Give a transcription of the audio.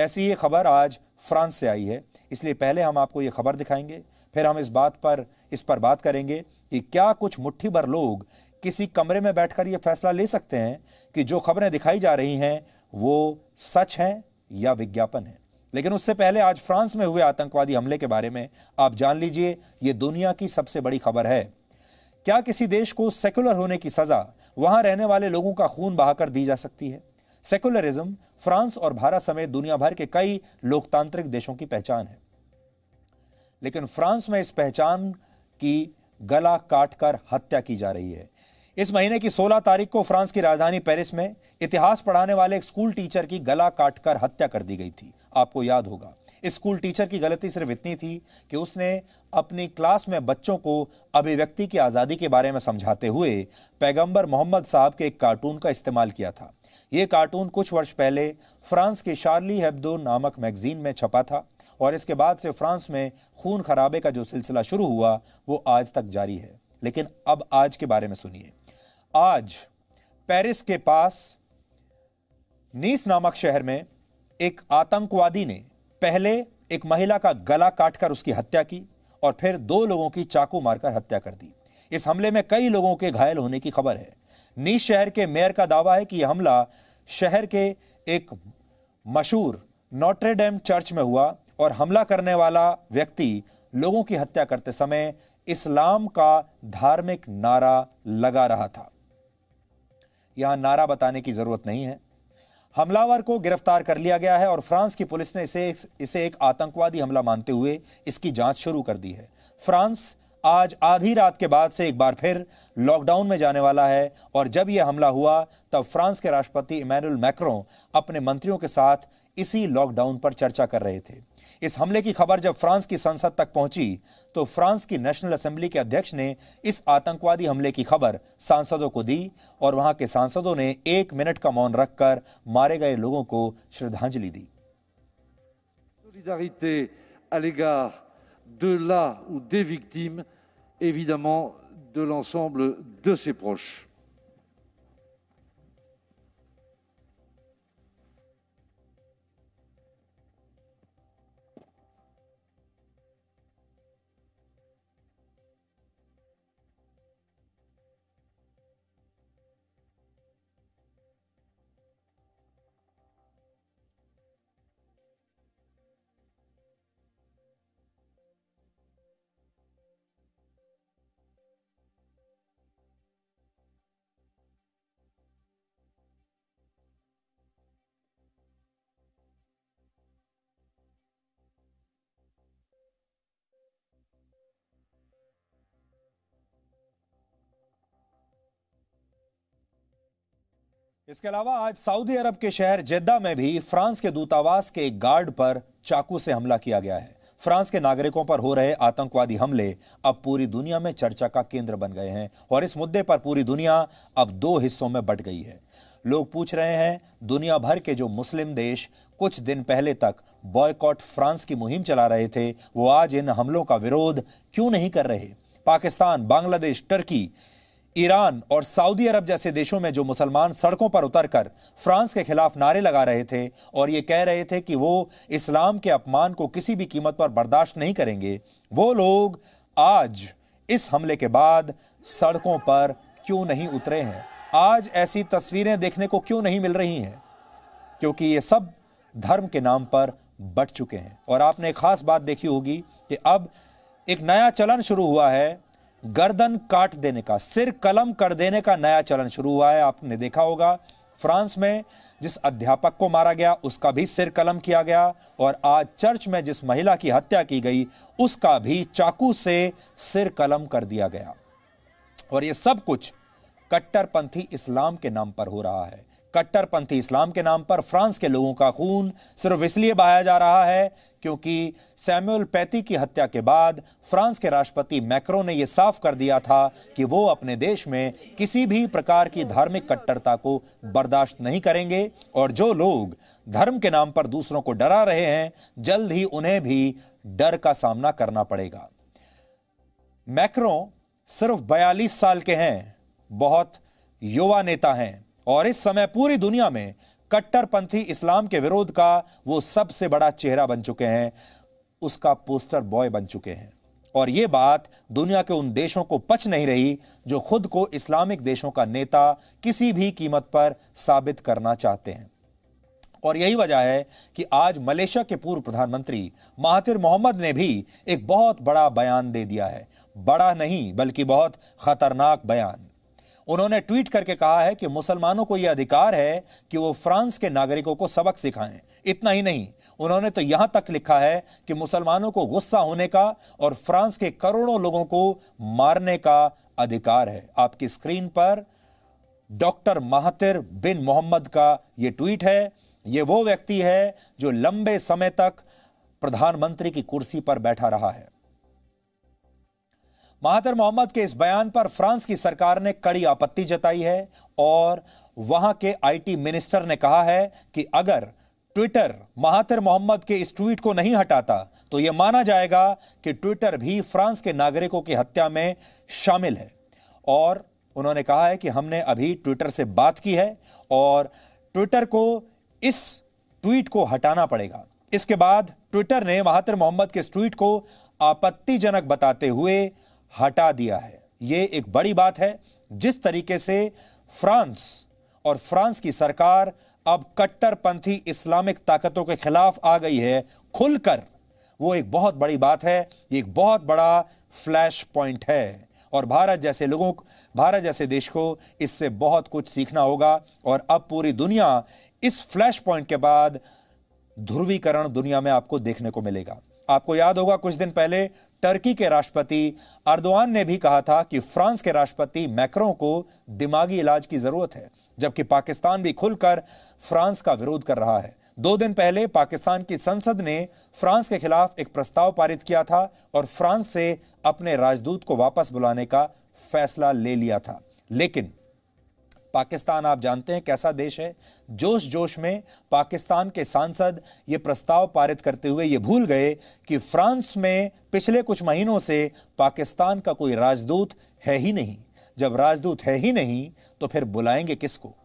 ऐसी ये खबर आज फ्रांस से आई है इसलिए पहले हम आपको ये खबर दिखाएंगे फिर हम इस बात पर इस पर बात करेंगे कि क्या कुछ मुट्ठी भर लोग किसी कमरे में बैठकर ये फैसला ले सकते हैं कि जो खबरें दिखाई जा रही हैं वो सच हैं या विज्ञापन है लेकिन उससे पहले आज फ्रांस में हुए आतंकवादी हमले के बारे में आप जान लीजिए ये दुनिया की सबसे बड़ी खबर है क्या किसी देश को सेक्युलर होने की सजा वहां रहने वाले लोगों का खून बहाकर दी जा सकती है सेकुलरिज्म फ्रांस और भारत समेत दुनिया भर के कई लोकतांत्रिक देशों की पहचान है लेकिन फ्रांस में इस पहचान की गला काटकर हत्या की जा रही है इस महीने की 16 तारीख को फ्रांस की राजधानी पेरिस में इतिहास पढ़ाने वाले एक स्कूल टीचर की गला काटकर हत्या कर दी गई थी आपको याद होगा इस स्कूल टीचर की गलती सिर्फ इतनी थी कि उसने अपनी क्लास में बच्चों को अभिव्यक्ति की आज़ादी के बारे में समझाते हुए पैगंबर मोहम्मद साहब के एक कार्टून का इस्तेमाल किया था ये कार्टून कुछ वर्ष पहले फ्रांस के शार्ली हेब्दो नामक मैगजीन में छपा था और इसके बाद से फ्रांस में खून खराबे का जो सिलसिला शुरू हुआ वो आज तक जारी है लेकिन अब आज के बारे में सुनिए आज पेरिस के पास नीस नामक शहर में एक आतंकवादी ने पहले एक महिला का गला काटकर उसकी हत्या की और फिर दो लोगों की चाकू मारकर हत्या कर दी इस हमले में कई लोगों के घायल होने की खबर है नीस शहर के मेयर का दावा है कि यह हमला शहर के एक मशहूर नोट्रेडेम चर्च में हुआ और हमला करने वाला व्यक्ति लोगों की हत्या करते समय इस्लाम का धार्मिक नारा लगा रहा था यहां नारा बताने की ज़रूरत नहीं है हमलावर को गिरफ्तार कर लिया गया है और फ्रांस की पुलिस ने इसे इसे एक आतंकवादी हमला मानते हुए इसकी जांच शुरू कर दी है फ्रांस आज आधी रात के बाद से एक बार फिर लॉकडाउन में जाने वाला है और जब यह हमला हुआ तब फ्रांस के राष्ट्रपति इमैनुअल मैक्रों अपने मंत्रियों के साथ इसी लॉकडाउन पर चर्चा कर रहे थे इस हमले की खबर जब फ्रांस की संसद तक पहुंची तो फ्रांस की नेशनल असेंबली के अध्यक्ष ने इस आतंकवादी हमले की खबर सांसदों को दी और वहां के सांसदों ने एक मिनट का मौन रखकर मारे गए लोगों को श्रद्धांजलि दी de la ou des victimes, évidemment de l'ensemble de ses proches. इसके अलावा आज सऊदी अरब के शहर जेद्दा में भी फ्रांस के दूतावास के एक गार्ड पर चाकू से हमला किया गया है फ्रांस के नागरिकों पर हो रहे आतंकवादी हमले अब पूरी दुनिया में चर्चा का केंद्र बन गए हैं और इस मुद्दे पर पूरी दुनिया अब दो हिस्सों में बट गई है लोग पूछ रहे हैं दुनिया भर के जो मुस्लिम देश कुछ दिन पहले तक बॉयकॉट फ्रांस की मुहिम चला रहे थे वो आज इन हमलों का विरोध क्यों नहीं कर रहे पाकिस्तान बांग्लादेश टर्की ईरान और सऊदी अरब जैसे देशों में जो मुसलमान सड़कों पर उतरकर फ्रांस के खिलाफ नारे लगा रहे थे और ये कह रहे थे कि वो इस्लाम के अपमान को किसी भी कीमत पर बर्दाश्त नहीं करेंगे वो लोग आज इस हमले के बाद सड़कों पर क्यों नहीं उतरे हैं आज ऐसी तस्वीरें देखने को क्यों नहीं मिल रही हैं क्योंकि ये सब धर्म के नाम पर बट चुके हैं और आपने एक ख़ास बात देखी होगी कि अब एक नया चलन शुरू हुआ है गर्दन काट देने का सिर कलम कर देने का नया चलन शुरू हुआ है आपने देखा होगा फ्रांस में जिस अध्यापक को मारा गया उसका भी सिर कलम किया गया और आज चर्च में जिस महिला की हत्या की गई उसका भी चाकू से सिर कलम कर दिया गया और यह सब कुछ कट्टरपंथी इस्लाम के नाम पर हो रहा है कट्टरपंथी इस्लाम के नाम पर फ्रांस के लोगों का खून सिर्फ इसलिए बहाया जा रहा है क्योंकि सैमुअल पैती की हत्या के बाद फ्रांस के राष्ट्रपति मैक्रो ने यह साफ कर दिया था कि वो अपने देश में किसी भी प्रकार की धार्मिक कट्टरता को बर्दाश्त नहीं करेंगे और जो लोग धर्म के नाम पर दूसरों को डरा रहे हैं जल्द ही उन्हें भी डर का सामना करना पड़ेगा मैक्रो सिर्फ बयालीस साल के हैं बहुत युवा नेता हैं और इस समय पूरी दुनिया में कट्टरपंथी इस्लाम के विरोध का वो सबसे बड़ा चेहरा बन चुके हैं उसका पोस्टर बॉय बन चुके हैं और ये बात दुनिया के उन देशों को पच नहीं रही जो खुद को इस्लामिक देशों का नेता किसी भी कीमत पर साबित करना चाहते हैं और यही वजह है कि आज मलेशिया के पूर्व प्रधानमंत्री महातिर मोहम्मद ने भी एक बहुत बड़ा बयान दे दिया है बड़ा नहीं बल्कि बहुत खतरनाक बयान उन्होंने ट्वीट करके कहा है कि मुसलमानों को यह अधिकार है कि वो फ्रांस के नागरिकों को सबक सिखाएं इतना ही नहीं उन्होंने तो यहां तक लिखा है कि मुसलमानों को गुस्सा होने का और फ्रांस के करोड़ों लोगों को मारने का अधिकार है आपकी स्क्रीन पर डॉक्टर महातिर बिन मोहम्मद का ये ट्वीट है ये वो व्यक्ति है जो लंबे समय तक प्रधानमंत्री की कुर्सी पर बैठा रहा है महातर मोहम्मद के इस बयान पर फ्रांस की सरकार ने कड़ी आपत्ति जताई है और वहां के आईटी मिनिस्टर ने कहा है कि अगर ट्विटर महातर मोहम्मद के इस ट्वीट को नहीं हटाता तो यह माना जाएगा कि ट्विटर भी फ्रांस के नागरिकों की हत्या में शामिल है और उन्होंने कहा है कि हमने अभी ट्विटर से बात की है और ट्विटर को इस ट्वीट को हटाना पड़ेगा इसके बाद ट्विटर ने महातर मोहम्मद के इस ट्वीट को आपत्तिजनक बताते हुए हटा दिया है ये एक बड़ी बात है जिस तरीके से फ्रांस और फ्रांस की सरकार अब कट्टरपंथी इस्लामिक ताकतों के खिलाफ आ गई है खुलकर वो एक बहुत बड़ी बात है ये एक बहुत बड़ा फ्लैश पॉइंट है और भारत जैसे लोगों भारत जैसे देश को इससे बहुत कुछ सीखना होगा और अब पूरी दुनिया इस फ्लैश पॉइंट के बाद ध्रुवीकरण दुनिया में आपको देखने को मिलेगा आपको याद होगा कुछ दिन पहले टर्की के राष्ट्रपति अर्दोआन ने भी कहा था कि फ्रांस के राष्ट्रपति मैक्रों को दिमागी इलाज की जरूरत है जबकि पाकिस्तान भी खुलकर फ्रांस का विरोध कर रहा है दो दिन पहले पाकिस्तान की संसद ने फ्रांस के खिलाफ एक प्रस्ताव पारित किया था और फ्रांस से अपने राजदूत को वापस बुलाने का फैसला ले लिया था लेकिन पाकिस्तान आप जानते हैं कैसा देश है जोश जोश में पाकिस्तान के सांसद ये प्रस्ताव पारित करते हुए ये भूल गए कि फ्रांस में पिछले कुछ महीनों से पाकिस्तान का कोई राजदूत है ही नहीं जब राजदूत है ही नहीं तो फिर बुलाएंगे किसको